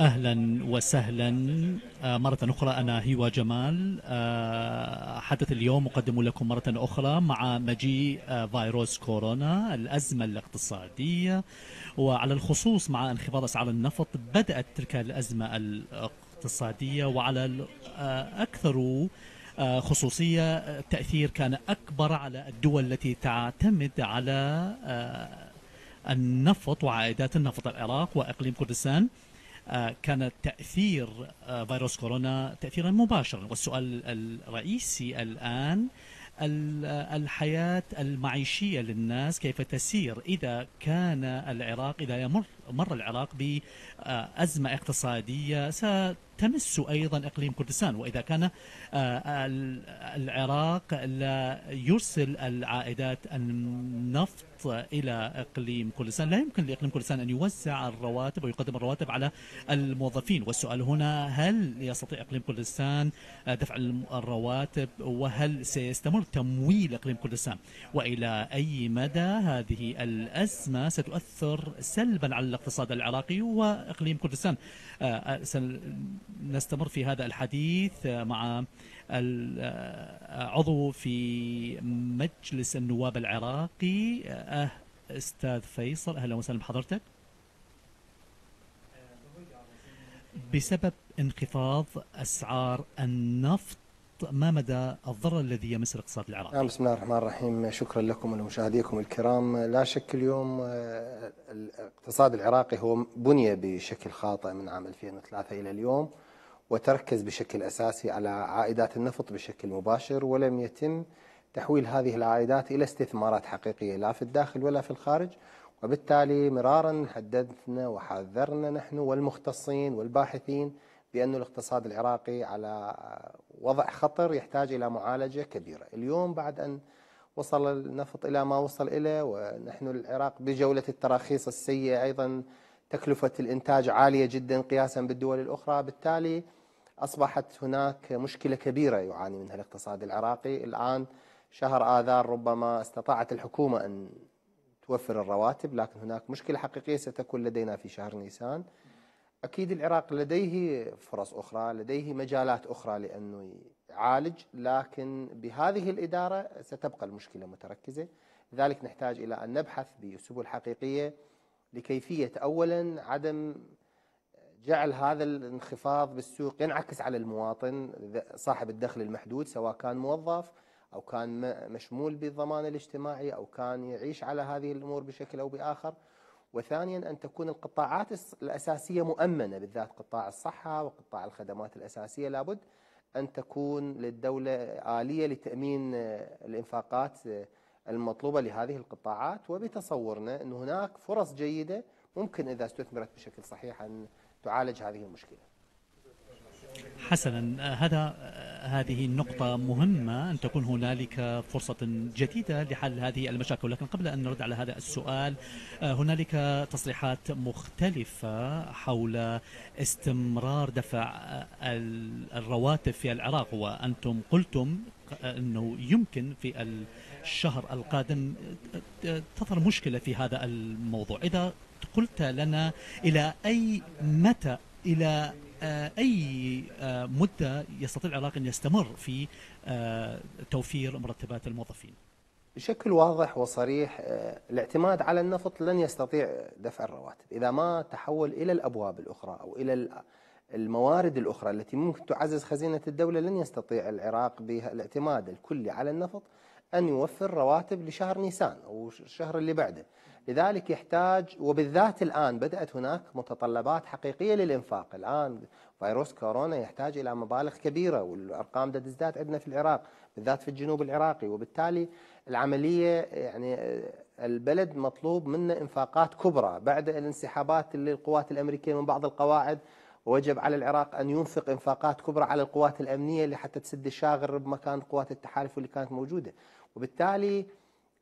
اهلا وسهلا آه، مرة أخرى أنا هيوا جمال آه، حدث اليوم أقدم لكم مرة أخرى مع مجيء آه، فيروس كورونا الأزمة الاقتصادية وعلى الخصوص مع انخفاض أسعار النفط بدأت تلك الأزمة الاقتصادية وعلى أكثر خصوصية تأثير كان أكبر على الدول التي تعتمد على النفط وعائدات النفط العراق وإقليم كردستان آه، كان تأثير آه، فيروس كورونا تأثيرا مباشرا والسؤال الرئيسي الآن الحياة المعيشية للناس كيف تسير إذا كان العراق إذا يمر مر العراق بأزمة اقتصادية ست تمس أيضا إقليم كردستان وإذا كان آه، آه، العراق لا يرسل العائدات النفط إلى إقليم كردستان لا يمكن لإقليم كردستان أن يوزع الرواتب ويقدم الرواتب على الموظفين والسؤال هنا هل يستطيع إقليم كردستان آه، دفع الرواتب وهل سيستمر تمويل إقليم كردستان وإلى أي مدى هذه الأزمة ستؤثر سلبا على الاقتصاد العراقي وإقليم كردستان نستمر في هذا الحديث مع عضو في مجلس النواب العراقي أه استاذ فيصل اهلا وسهلا بحضرتك بسبب انخفاض اسعار النفط ما مدى الضرر الذي يمس الاقتصاد العراقي؟ نعم، بسم الله الرحمن الرحيم شكرا لكم ولمشاهديكم الكرام لا شك اليوم آه، الاقتصاد العراقي هو بني بشكل خاطئ من عام 2003 إلى اليوم وتركز بشكل أساسي على عائدات النفط بشكل مباشر ولم يتم تحويل هذه العائدات إلى استثمارات حقيقية لا في الداخل ولا في الخارج وبالتالي مرارا حددنا وحذرنا نحن والمختصين والباحثين بأن الاقتصاد العراقي على وضع خطر يحتاج إلى معالجة كبيرة اليوم بعد أن وصل النفط إلى ما وصل إليه ونحن العراق بجولة التراخيص السيئة أيضا تكلفة الإنتاج عالية جدا قياسا بالدول الأخرى بالتالي أصبحت هناك مشكلة كبيرة يعاني منها الاقتصاد العراقي الآن شهر آذار ربما استطاعت الحكومة أن توفر الرواتب لكن هناك مشكلة حقيقية ستكون لدينا في شهر نيسان أكيد العراق لديه فرص أخرى لديه مجالات أخرى لأنه يعالج لكن بهذه الإدارة ستبقى المشكلة متركزة لذلك نحتاج إلى أن نبحث بسبل حقيقية لكيفية أولا عدم جعل هذا الانخفاض بالسوق ينعكس على المواطن صاحب الدخل المحدود سواء كان موظف أو كان مشمول بالضمان الاجتماعي أو كان يعيش على هذه الأمور بشكل أو بآخر وثانيا أن تكون القطاعات الأساسية مؤمنة بالذات قطاع الصحة وقطاع الخدمات الأساسية لابد أن تكون للدولة آلية لتأمين آه، الإنفاقات آه، المطلوبة لهذه القطاعات وبتصورنا أن هناك فرص جيدة ممكن إذا استثمرت بشكل صحيح أن تعالج هذه المشكلة حسنا آه، هذا هذه النقطة مهمة أن تكون هنالك فرصة جديدة لحل هذه المشاكل ولكن قبل أن نرد على هذا السؤال آه، هنالك تصريحات مختلفة حول استمرار دفع آه، الرواتب في العراق وأنتم قلتم أنه يمكن في الشهر القادم آه، تظهر مشكلة في هذا الموضوع إذا قلت لنا إلى أي متى إلى آه، اي آه، مده يستطيع العراق ان يستمر في آه، توفير مرتبات الموظفين؟ بشكل واضح وصريح الاعتماد على النفط لن يستطيع دفع الرواتب اذا ما تحول الى الابواب الاخرى او الى الموارد الاخرى التي ممكن تعزز خزينه الدوله لن يستطيع العراق بالاعتماد الكلي على النفط ان يوفر رواتب لشهر نيسان او الشهر اللي بعده لذلك يحتاج وبالذات الآن بدأت هناك متطلبات حقيقية للإنفاق الآن فيروس كورونا يحتاج إلى مبالغ كبيرة والأرقام تزداد عندنا في العراق بالذات في الجنوب العراقي وبالتالي العملية يعني البلد مطلوب منه إنفاقات كبرى بعد الانسحابات للقوات الأمريكية من بعض القواعد وجب على العراق أن ينفق إنفاقات كبرى على القوات الأمنية لحتى تسد الشاغر بمكان قوات التحالف اللي كانت موجودة وبالتالي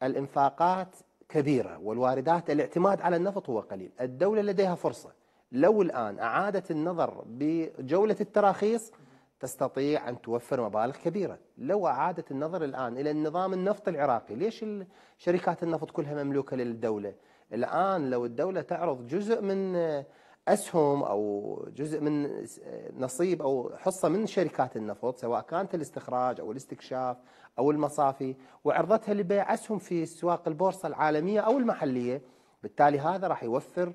الإنفاقات كبيرة والواردات الاعتماد على النفط هو قليل الدولة لديها فرصة لو الآن أعادت النظر بجولة التراخيص تستطيع أن توفر مبالغ كبيرة لو أعادت النظر الآن إلى النظام النفط العراقي ليش شركات النفط كلها مملوكة للدولة الآن لو الدولة تعرض جزء من أسهم أو جزء من نصيب أو حصة من شركات النفط سواء كانت الاستخراج أو الاستكشاف أو المصافي وعرضتها لبيع أسهم في سواق البورصة العالمية أو المحلية بالتالي هذا راح يوفر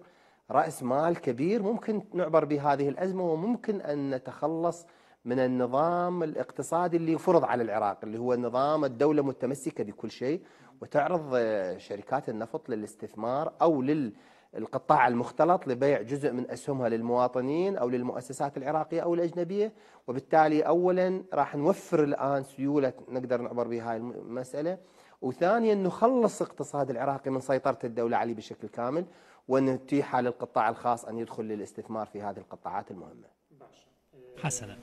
رأس مال كبير ممكن نعبر بهذه الأزمة وممكن أن نتخلص من النظام الاقتصادي اللي فرض على العراق اللي هو نظام الدولة متمسكة بكل شيء وتعرض شركات النفط للاستثمار أو لل القطاع المختلط لبيع جزء من أسهمها للمواطنين أو للمؤسسات العراقية أو الأجنبية وبالتالي أولا راح نوفر الآن سيولة نقدر نعبر بها المسألة وثانيا نخلص اقتصاد العراقي من سيطرة الدولة عليه بشكل كامل ونتيحها للقطاع الخاص أن يدخل للاستثمار في هذه القطاعات المهمة حسنا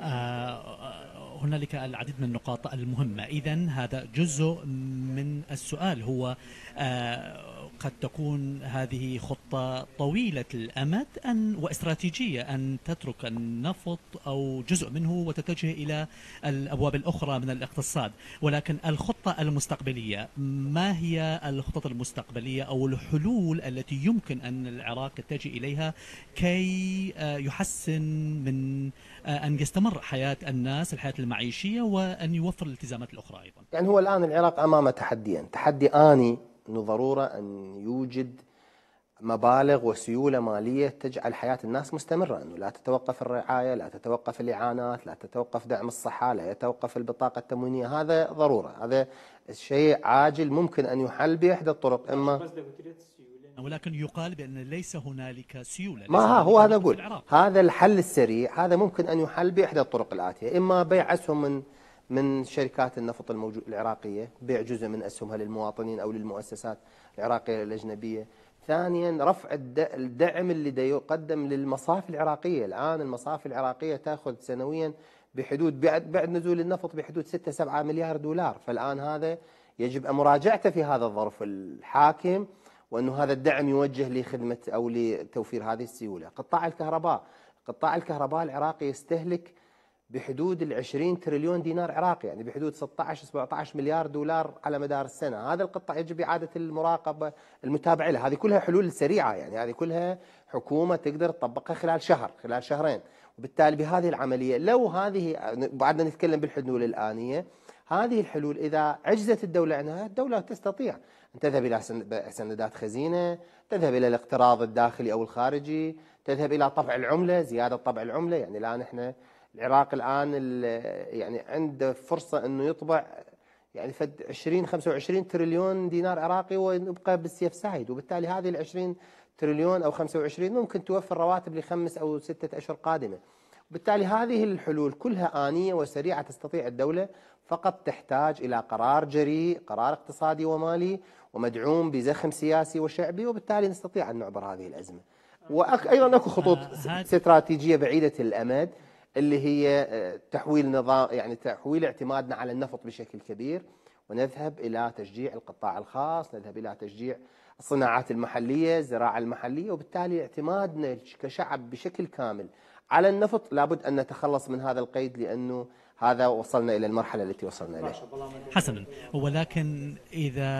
آه، آه، هنالك العديد من النقاط المهمة إذا هذا جزء من السؤال هو آه، قد تكون هذه خطة طويلة الأمد أن واستراتيجية أن تترك النفط أو جزء منه وتتجه إلى الأبواب الأخرى من الاقتصاد ولكن الخطة المستقبلية ما هي الخطط المستقبلية أو الحلول التي يمكن أن العراق يتجه إليها كي آه، يحسن من آه، أن يستمر حياة الناس الحياة المعيشية وأن يوفر الالتزامات الأخرى أيضا يعني هو الآن العراق أمام تحديين تحدي آني أنه ضرورة أن يوجد مبالغ وسيولة مالية تجعل حياة الناس مستمرة أنه لا تتوقف الرعاية لا تتوقف الإعانات لا تتوقف دعم الصحة لا يتوقف البطاقة التموينية هذا ضرورة هذا شيء عاجل ممكن أن يحل بإحدى الطرق إما ولكن يقال بأن ليس هنالك سيولة ما ها هو هذا أقول هذا الحل السريع هذا ممكن أن يحل بإحدى الطرق الآتية إما بيع أسهم من من شركات النفط الموجود العراقية بيع جزء من أسهمها للمواطنين أو للمؤسسات العراقية الأجنبية ثانيا رفع الدعم اللي يقدم للمصافي العراقية الآن المصافي العراقية تأخذ سنويا بحدود بعد, بعد نزول النفط بحدود 6 7 مليار دولار فالآن هذا يجب مراجعته في هذا الظرف الحاكم وأن هذا الدعم يوجه لخدمة أو لتوفير هذه السيولة قطاع الكهرباء قطاع الكهرباء العراقي يستهلك بحدود ال 20 تريليون دينار عراقي يعني بحدود 16 17 مليار دولار على مدار السنه، هذا القطاع يجب اعاده المراقبه المتابعه له، هذه كلها حلول سريعه يعني هذه كلها حكومه تقدر تطبقها خلال شهر، خلال شهرين، وبالتالي بهذه العمليه لو هذه بعدنا نتكلم بالحلول الانيه هذه الحلول إذا عجزت الدولة عنها الدولة تستطيع أن تذهب إلى سندات خزينة تذهب إلى الاقتراض الداخلي أو الخارجي تذهب إلى طبع العملة زيادة طبع العملة يعني الآن إحنا العراق الآن يعني عنده فرصة أنه يطبع يعني فد 20 25 تريليون دينار عراقي ويبقى بالسيف سايد وبالتالي هذه ال 20 تريليون أو 25 ممكن توفر رواتب لخمس أو ستة أشهر قادمة بالتالي هذه الحلول كلها آنية وسريعة تستطيع الدولة فقط تحتاج إلى قرار جريء قرار اقتصادي ومالي ومدعوم بزخم سياسي وشعبي وبالتالي نستطيع أن نعبر هذه الأزمة وأيضا أكو آه، خطوط آه، استراتيجية بعيدة الأمد اللي هي آه، تحويل نظام يعني تحويل اعتمادنا على النفط بشكل كبير ونذهب الى تشجيع القطاع الخاص، نذهب الى تشجيع الصناعات المحليه، الزراعه المحليه وبالتالي اعتمادنا كشعب بشكل كامل على النفط لابد أن نتخلص من هذا القيد لأنه هذا وصلنا إلى المرحلة التي وصلنا إليها حسنا ولكن إذا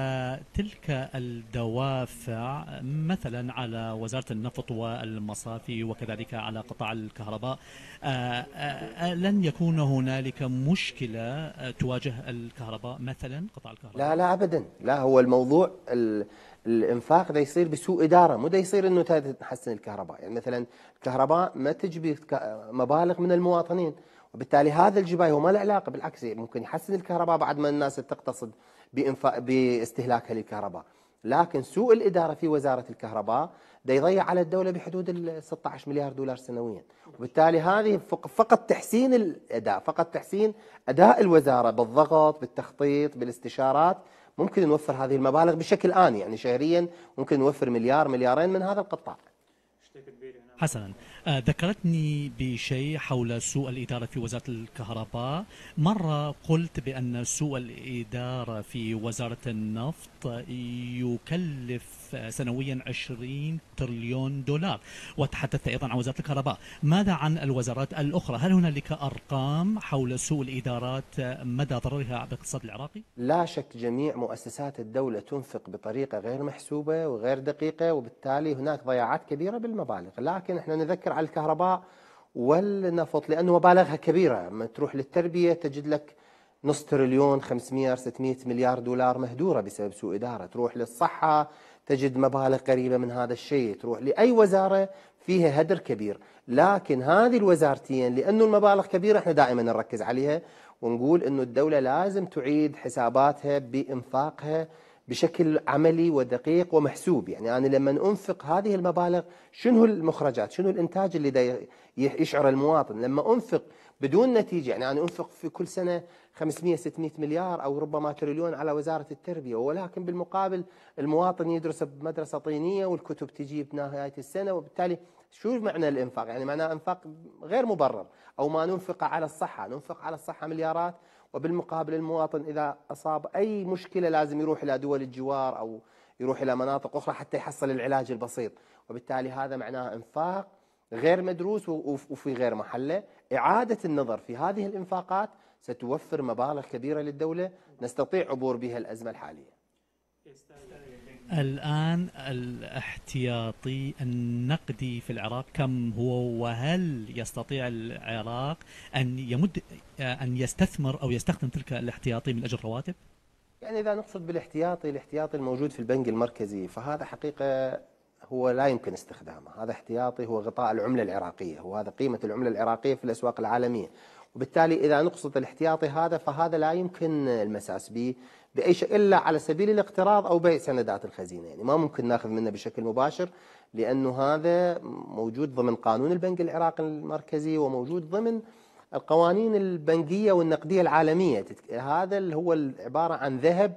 تلك الدوافع مثلا على وزارة النفط والمصافي وكذلك على قطاع الكهرباء آه، آه، آه، لن يكون هنالك مشكلة تواجه الكهرباء مثلا قطاع الكهرباء لا لا أبدا لا هو الموضوع الانفاق ده يصير بسوء اداره مو ده يصير انه تحسن الكهرباء يعني مثلا الكهرباء ما تجبي مبالغ من المواطنين وبالتالي هذا الجباي هو ما له علاقه بالعكس ممكن يحسن الكهرباء بعد ما الناس تقتصد بإنفا... باستهلاكها للكهرباء لكن سوء الاداره في وزاره الكهرباء ده يضيع على الدوله بحدود ال 16 مليار دولار سنويا وبالتالي هذه فقط تحسين الاداء فقط تحسين اداء الوزاره بالضغط بالتخطيط بالاستشارات ممكن نوفر هذه المبالغ بشكل آني يعني شهريا ممكن نوفر مليار مليارين من هذا القطاع حسنا ذكرتني بشيء حول سوء الإدارة في وزارة الكهرباء مرة قلت بأن سوء الإدارة في وزارة النفط يكلف سنويا 20 تريليون دولار وتحدثت أيضا عن وزارة الكهرباء ماذا عن الوزارات الأخرى هل هنالك أرقام حول سوء الإدارات مدى ضررها على الاقتصاد العراقي؟ لا شك جميع مؤسسات الدولة تنفق بطريقة غير محسوبة وغير دقيقة وبالتالي هناك ضياعات كبيرة بالمبالغ لكن احنا نذكر على الكهرباء والنفط لأنه مبالغها كبيرة لما تروح للتربية تجد لك نص تريليون 500 600 مليار دولار مهدورة بسبب سوء إدارة تروح للصحة تجد مبالغ قريبة من هذا الشيء تروح لأي وزارة فيها هدر كبير لكن هذه الوزارتين لأنه المبالغ كبيرة احنا دائما نركز عليها ونقول أنه الدولة لازم تعيد حساباتها بإنفاقها بشكل عملي ودقيق ومحسوب يعني أنا لما أنفق هذه المبالغ شنو المخرجات شنو الإنتاج اللي دا يشعر المواطن لما أنفق بدون نتيجة يعني أنا أنفق في كل سنة 500 600 مليار أو ربما تريليون على وزارة التربية ولكن بالمقابل المواطن يدرس بمدرسة طينية والكتب تجي بنهاية السنة وبالتالي شو معنى الإنفاق يعني معناه إنفاق غير مبرر أو ما ننفق على الصحة ننفق على الصحة مليارات وبالمقابل المواطن إذا أصاب أي مشكلة لازم يروح إلى دول الجوار أو يروح إلى مناطق أخرى حتى يحصل العلاج البسيط وبالتالي هذا معناه إنفاق غير مدروس وفي غير محله إعادة النظر في هذه الإنفاقات ستوفر مبالغ كبيرة للدولة نستطيع عبور بها الأزمة الحالية الآن الاحتياطي النقدي في العراق كم هو وهل يستطيع العراق أن يمد أن يستثمر أو يستخدم تلك الاحتياطي من أجل رواتب؟ يعني إذا نقصد بالاحتياطي الاحتياطي الموجود في البنك المركزي فهذا حقيقة هو لا يمكن استخدامه هذا احتياطي هو غطاء العملة العراقية وهذا قيمة العملة العراقية في الأسواق العالمية وبالتالي إذا نقصد الاحتياطي هذا فهذا لا يمكن المساس به باي شيء الا على سبيل الاقتراض او بيع سندات الخزينه يعني ما ممكن ناخذ منه بشكل مباشر لانه هذا موجود ضمن قانون البنك العراقي المركزي وموجود ضمن القوانين البنكيه والنقديه العالميه هذا اللي هو عباره عن ذهب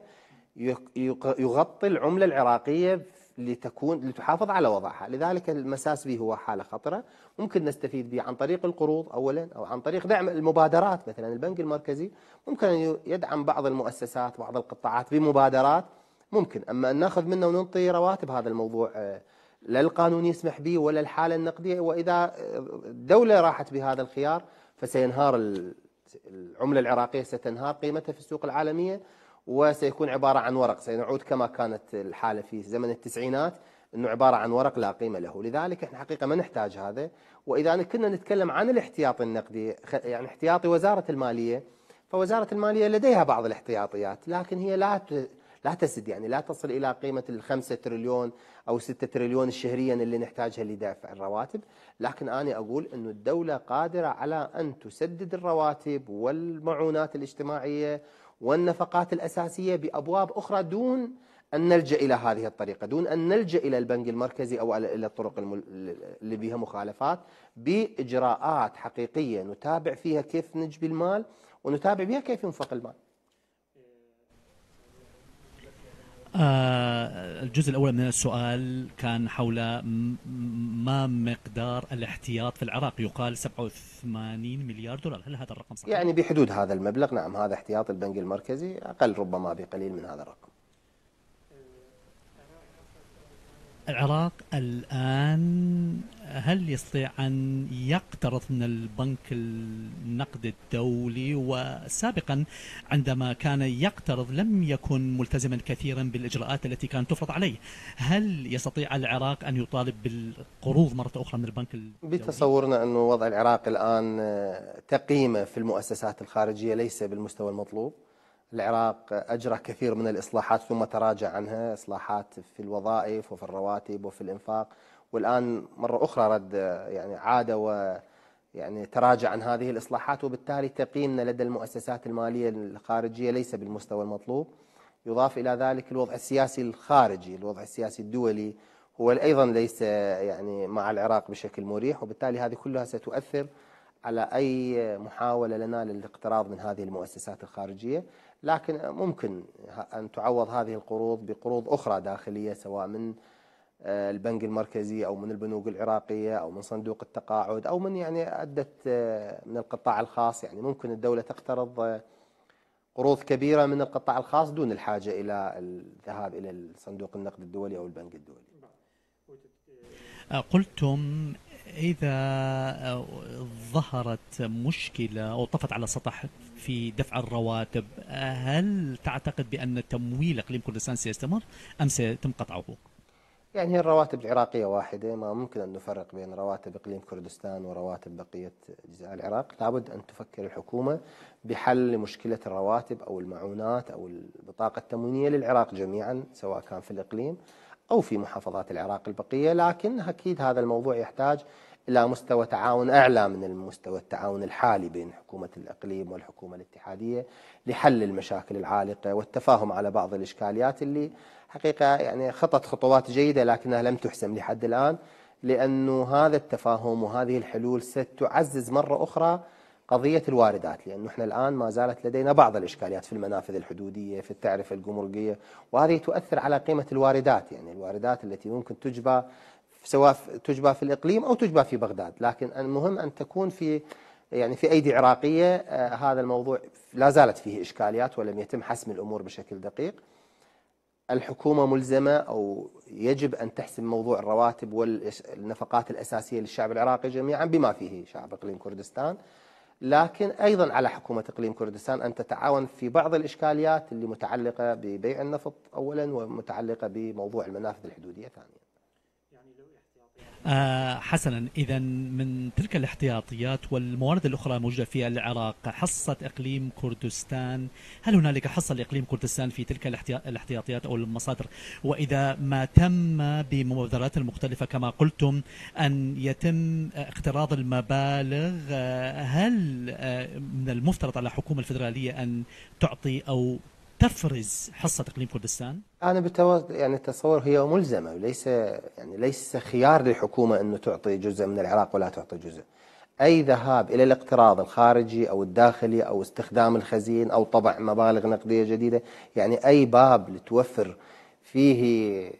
يغطي العمله العراقيه لتكون لتحافظ على وضعها لذلك المساس به هو حالة خطرة ممكن نستفيد به عن طريق القروض أولا أو عن طريق دعم المبادرات مثلا البنك المركزي ممكن أن يدعم بعض المؤسسات بعض القطاعات بمبادرات ممكن أما أن نأخذ منه وننطي رواتب هذا الموضوع آه، لا القانون يسمح به ولا الحالة النقدية وإذا آه، الدولة راحت بهذا الخيار فسينهار العملة العراقية ستنهار قيمتها في السوق العالمية وسيكون عبارة عن ورق سنعود كما كانت الحالة في زمن التسعينات أنه عبارة عن ورق لا قيمة له لذلك احنا حقيقة ما نحتاج هذا وإذا كنا نتكلم عن الاحتياط النقدي يعني احتياطي وزارة المالية فوزارة المالية لديها بعض الاحتياطيات لكن هي لا لا تسد يعني لا تصل إلى قيمة الخمسة تريليون أو ستة تريليون شهريا اللي نحتاجها لدفع الرواتب لكن أنا أقول أن الدولة قادرة على أن تسدد الرواتب والمعونات الاجتماعية والنفقات الأساسية بأبواب أخرى دون أن نلجأ إلى هذه الطريقة دون أن نلجأ إلى البنك المركزي أو إلى الطرق اللي بها مخالفات بإجراءات حقيقية نتابع فيها كيف نجبي المال ونتابع بها كيف ينفق المال آه، الجزء الأول من السؤال كان حول ما مقدار الاحتياط في العراق يقال 87 مليار دولار هل هذا الرقم صحيح؟ يعني بحدود هذا المبلغ نعم هذا احتياط البنك المركزي أقل ربما بقليل من هذا الرقم العراق الآن هل يستطيع أن يقترض من البنك النقد الدولي وسابقا عندما كان يقترض لم يكن ملتزما كثيرا بالإجراءات التي كانت تفرض عليه هل يستطيع العراق أن يطالب بالقروض مرة أخرى من البنك الدولي؟ بتصورنا انه وضع العراق الآن تقييمه في المؤسسات الخارجية ليس بالمستوى المطلوب العراق أجرى كثير من الإصلاحات ثم تراجع عنها إصلاحات في الوظائف وفي الرواتب وفي الإنفاق والآن مرة أخرى رد يعني عاد و يعني تراجع عن هذه الإصلاحات وبالتالي تقييمنا لدى المؤسسات المالية الخارجية ليس بالمستوى المطلوب يضاف إلى ذلك الوضع السياسي الخارجي الوضع السياسي الدولي هو أيضا ليس يعني مع العراق بشكل مريح وبالتالي هذه كلها ستؤثر على أي محاولة لنا للاقتراض من هذه المؤسسات الخارجية لكن ممكن أن تعوض هذه القروض بقروض أخرى داخلية سواء من آه، البنك المركزي أو من البنوك العراقية أو من صندوق التقاعد أو من يعني عدة آه، من القطاع الخاص يعني ممكن الدولة تقترض آه، قروض كبيرة من القطاع الخاص دون الحاجة إلى الذهاب إلى صندوق النقد الدولي أو البنك الدولي قلتم إذا ظهرت مشكلة أو طفت على سطح في دفع الرواتب هل تعتقد بأن تمويل إقليم كردستان سيستمر أم سيتم قطع عقوق؟ يعني هي الرواتب العراقية واحدة ما ممكن أن نفرق بين رواتب إقليم كردستان ورواتب بقية أجزاء العراق لابد أن تفكر الحكومة بحل مشكلة الرواتب أو المعونات أو البطاقة التموينية للعراق جميعا سواء كان في الإقليم أو في محافظات العراق البقية لكن أكيد هذا الموضوع يحتاج إلى مستوى تعاون أعلى من المستوى التعاون الحالي بين حكومة الإقليم والحكومة الاتحادية لحل المشاكل العالقة والتفاهم على بعض الإشكاليات اللي حقيقة يعني خطت خطوات جيدة لكنها لم تحسم لحد الآن لأنه هذا التفاهم وهذه الحلول ستعزز مرة أخرى قضية الواردات لأنه إحنا الآن ما زالت لدينا بعض الإشكاليات في المنافذ الحدودية في التعرفة الجمركية وهذه تؤثر على قيمة الواردات يعني الواردات التي ممكن تجبى سواء تجبى في الإقليم أو تجبى في بغداد لكن المهم أن تكون في يعني في أيدي عراقية آه، هذا الموضوع لا زالت فيه إشكاليات ولم يتم حسم الأمور بشكل دقيق الحكومة ملزمة أو يجب أن تحسم موضوع الرواتب والنفقات الأساسية للشعب العراقي جميعا بما فيه شعب إقليم كردستان لكن أيضا على حكومة إقليم كردستان أن تتعاون في بعض الإشكاليات اللي متعلقة ببيع النفط أولا ومتعلقة بموضوع المنافذ الحدودية ثانيا آه، حسنا اذا من تلك الاحتياطيات والموارد الاخرى الموجوده في العراق حصه اقليم كردستان هل هنالك حصه لاقليم كردستان في تلك الاحتياطيات او المصادر واذا ما تم بمبادرات المختلفه كما قلتم ان يتم اقتراض المبالغ آه، هل آه، من المفترض على الحكومه الفدراليه ان تعطي او تفرز حصة إقليم كردستان؟ أنا بالتو... يعني التصور هي ملزمة ليس يعني ليس خيار للحكومة أنه تعطي جزء من العراق ولا تعطي جزء أي ذهاب إلى الاقتراض الخارجي أو الداخلي أو استخدام الخزين أو طبع مبالغ نقدية جديدة يعني أي باب لتوفر فيه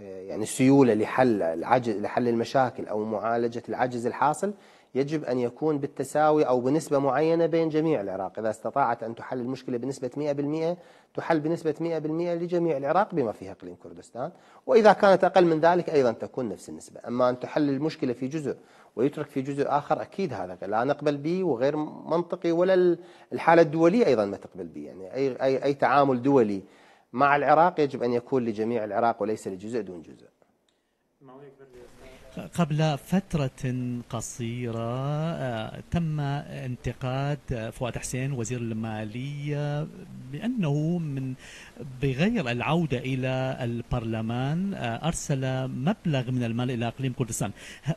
يعني سيولة لحل العجز لحل المشاكل أو معالجة العجز الحاصل يجب أن يكون بالتساوي أو بنسبة معينة بين جميع العراق إذا استطاعت أن تحل المشكلة بنسبة 100% تحل بنسبة 100% لجميع العراق بما فيها إقليم كردستان وإذا كانت أقل من ذلك أيضا تكون نفس النسبة أما أن تحل المشكلة في جزء ويترك في جزء آخر أكيد هذا لا نقبل به وغير منطقي ولا الحالة الدولية أيضا ما تقبل به يعني أي, أي, أي تعامل دولي مع العراق يجب أن يكون لجميع العراق وليس لجزء دون جزء قبل فترة قصيرة آه، تم انتقاد فؤاد حسين وزير المالية بأنه من بغير العودة إلى البرلمان آه، أرسل مبلغ من المال إلى أقليم كردستان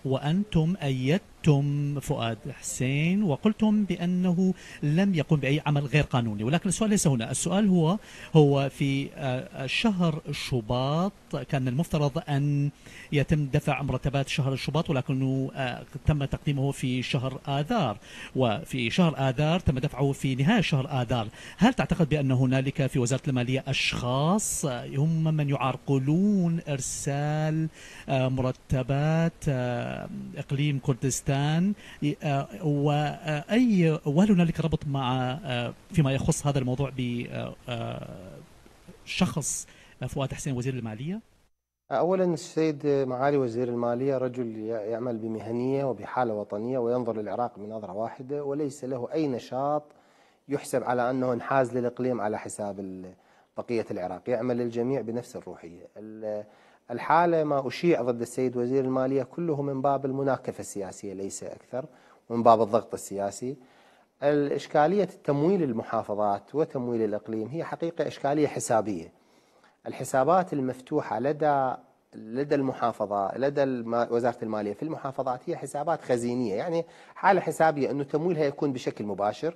وأنتم أيدتم أنتم فؤاد حسين وقلتم بأنه لم يقم بأي عمل غير قانوني ولكن السؤال ليس هنا السؤال هو هو في آه، آه، شهر شباط كان المفترض أن يتم دفع مرتبات شهر شباط ولكنه آه، تم تقديمه في شهر آذار وفي شهر آذار تم دفعه في نهاية شهر آذار هل تعتقد بأن هنالك في وزارة المالية أشخاص هم من يعرقلون إرسال مرتبات إقليم كردستان الانسان آه، واي آه، وهل هنالك ربط مع آه، فيما يخص هذا الموضوع بشخص فؤاد حسين وزير الماليه؟ اولا السيد معالي وزير الماليه رجل يعمل بمهنيه وبحاله وطنيه وينظر للعراق بنظره واحده وليس له اي نشاط يحسب على انه انحاز للاقليم على حساب بقيه العراق، يعمل للجميع بنفس الروحيه. الحالة ما أشيع ضد السيد وزير المالية كله من باب المناكفة السياسية ليس أكثر ومن باب الضغط السياسي الإشكالية التمويل المحافظات وتمويل الإقليم هي حقيقة إشكالية حسابية الحسابات المفتوحة لدى لدى المحافظة لدى وزارة المالية في المحافظات هي حسابات خزينية يعني حالة حسابية أنه تمويلها يكون بشكل مباشر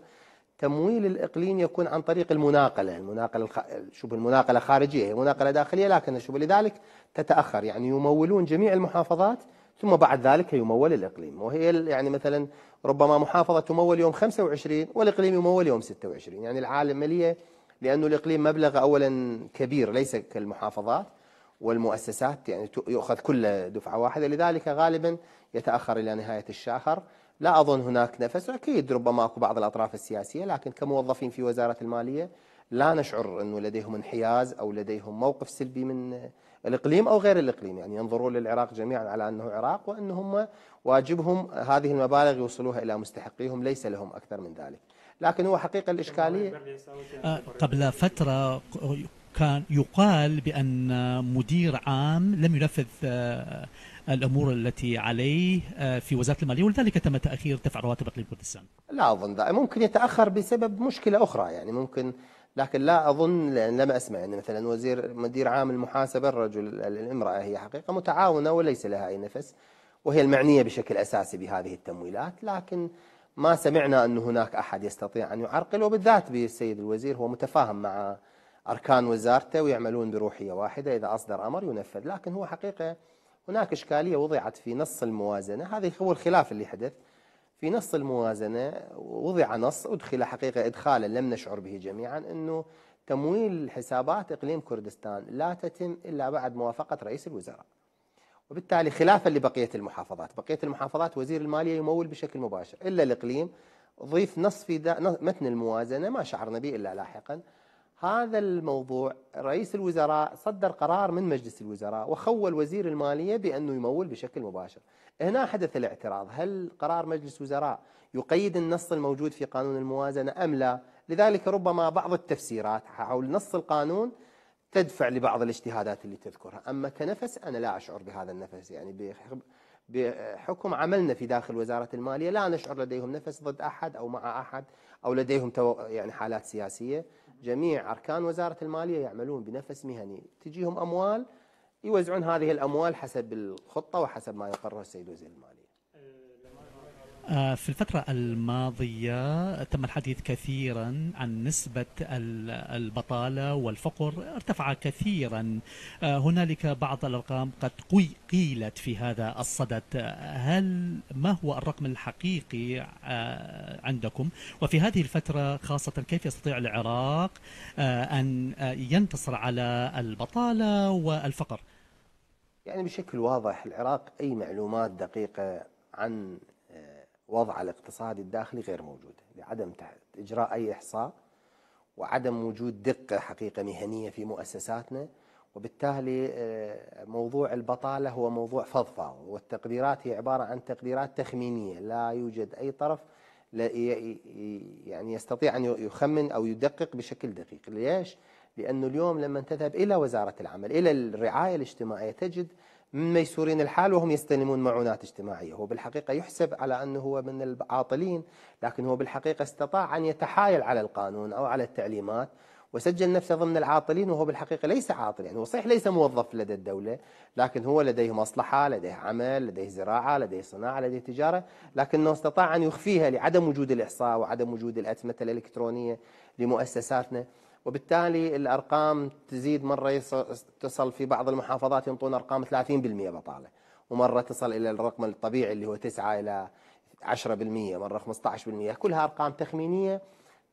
تمويل الإقليم يكون عن طريق المناقلة المناقلة الخ... شبه المناقلة خارجية هي مناقلة داخلية لكن شبه لذلك تتأخر يعني يمولون جميع المحافظات ثم بعد ذلك يمول الإقليم وهي يعني مثلا ربما محافظة تمول يوم 25 والإقليم يمول يوم 26 يعني العالم لأن لأنه الإقليم مبلغ أولا كبير ليس كالمحافظات والمؤسسات يعني يؤخذ كل دفعة واحدة لذلك غالبا يتأخر إلى نهاية الشهر لا أظن هناك نفس أكيد ربما أكو بعض الأطراف السياسية لكن كموظفين في وزارة المالية لا نشعر أنه لديهم انحياز أو لديهم موقف سلبي من الإقليم أو غير الإقليم يعني ينظرون للعراق جميعا على أنه عراق وأن هم واجبهم هذه المبالغ يوصلوها إلى مستحقيهم ليس لهم أكثر من ذلك لكن هو حقيقة الإشكالية قبل فترة كان يقال بأن مدير عام لم ينفذ الأمور التي عليه آه، في وزارة المالية ولذلك تم تأخير دفع رواتب أقليم كردستان لا أظن ذا ممكن يتأخر بسبب مشكلة أخرى يعني ممكن لكن لا أظن لان لم أسمع يعني مثلا وزير مدير عام المحاسبة الرجل الامرأة هي حقيقة متعاونة وليس لها أي نفس وهي المعنية بشكل أساسي بهذه التمويلات لكن ما سمعنا أن هناك أحد يستطيع أن يعرقل وبالذات بالسيد الوزير هو متفاهم مع أركان وزارته ويعملون بروحية واحدة إذا أصدر أمر ينفذ لكن هو حقيقة هناك إشكالية وضعت في نص الموازنة هذا هو الخلاف اللي حدث في نص الموازنة وضع نص أدخل حقيقة إدخالا لم نشعر به جميعا أنه تمويل حسابات إقليم كردستان لا تتم إلا بعد موافقة رئيس الوزراء وبالتالي خلافا لبقية المحافظات بقية المحافظات وزير المالية يمول بشكل مباشر إلا الإقليم ضيف نص في متن الموازنة ما شعرنا به إلا لاحقا هذا الموضوع رئيس الوزراء صدر قرار من مجلس الوزراء وخول وزير المالية بأنه يمول بشكل مباشر هنا حدث الاعتراض هل قرار مجلس الوزراء يقيد النص الموجود في قانون الموازنة أم لا لذلك ربما بعض التفسيرات حول نص القانون تدفع لبعض الاجتهادات اللي تذكرها أما كنفس أنا لا أشعر بهذا النفس يعني بحكم عملنا في داخل وزارة المالية لا نشعر لديهم نفس ضد أحد أو مع أحد أو لديهم يعني حالات سياسية جميع أركان وزارة المالية يعملون بنفس مهني تجيهم أموال يوزعون هذه الأموال حسب الخطة وحسب ما يقره السيد وزير المالية آه، في الفترة الماضية تم الحديث كثيرا عن نسبة البطالة والفقر ارتفع كثيرا آه، هنالك بعض الأرقام قد قيلت في هذا الصدد هل ما هو الرقم الحقيقي آه، عندكم وفي هذه الفترة خاصة كيف يستطيع العراق أن ينتصر على البطالة والفقر يعني بشكل واضح العراق أي معلومات دقيقة عن وضع الاقتصادي الداخلي غير موجودة لعدم إجراء أي إحصاء وعدم وجود دقة حقيقة مهنية في مؤسساتنا وبالتالي آه، موضوع البطالة هو موضوع فضفاض والتقديرات هي عبارة عن تقديرات تخمينية لا يوجد أي طرف يعني يستطيع أن يخمن أو يدقق بشكل دقيق ليش؟ لأنه اليوم لما تذهب إلى وزارة العمل إلى الرعاية الاجتماعية تجد ميسورين الحال وهم يستلمون معونات اجتماعية هو بالحقيقة يحسب على أنه هو من العاطلين لكن هو بالحقيقة استطاع أن يتحايل على القانون أو على التعليمات وسجل نفسه ضمن العاطلين وهو بالحقيقة ليس عاطل يعني هو صحيح ليس موظف لدى الدولة لكن هو لديه مصلحة لديه عمل لديه زراعة لديه صناعة لديه تجارة لكنه استطاع أن يخفيها لعدم وجود الإحصاء وعدم وجود الأتمتة الإلكترونية لمؤسساتنا وبالتالي الأرقام تزيد مرة تصل في بعض المحافظات ينطون أرقام 30% بطالة ومرة تصل إلى الرقم الطبيعي اللي هو 9 إلى 10% مرة 15% كلها أرقام تخمينية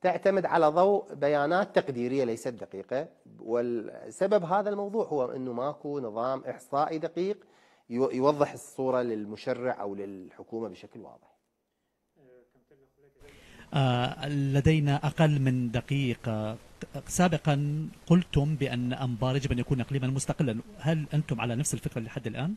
تعتمد على ضوء بيانات تقديرية ليست دقيقة والسبب هذا الموضوع هو أنه ماكو نظام إحصائي دقيق يوضح الصورة للمشرع أو للحكومة بشكل واضح آه، لدينا أقل من دقيقة سابقا قلتم بأن أنبار يجب أن يكون إقليما مستقلا هل أنتم على نفس الفكرة لحد الآن؟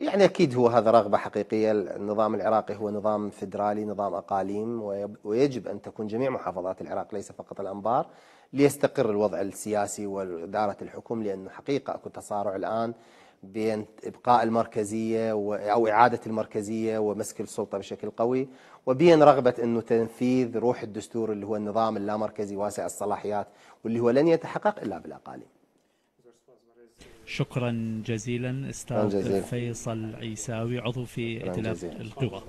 يعني أكيد هو هذا رغبة حقيقية النظام العراقي هو نظام فدرالي نظام أقاليم ويجب أن تكون جميع محافظات العراق ليس فقط الأنبار ليستقر الوضع السياسي وإدارة الحكم لأنه حقيقة أكو تصارع الآن بين إبقاء المركزية أو إعادة المركزية ومسك السلطة بشكل قوي وبين رغبة أنه تنفيذ روح الدستور اللي هو النظام اللامركزي واسع الصلاحيات واللي هو لن يتحقق إلا بالأقاليم شكرا جزيلا استاذ فيصل عيساوي عضو في ائتلاف القوى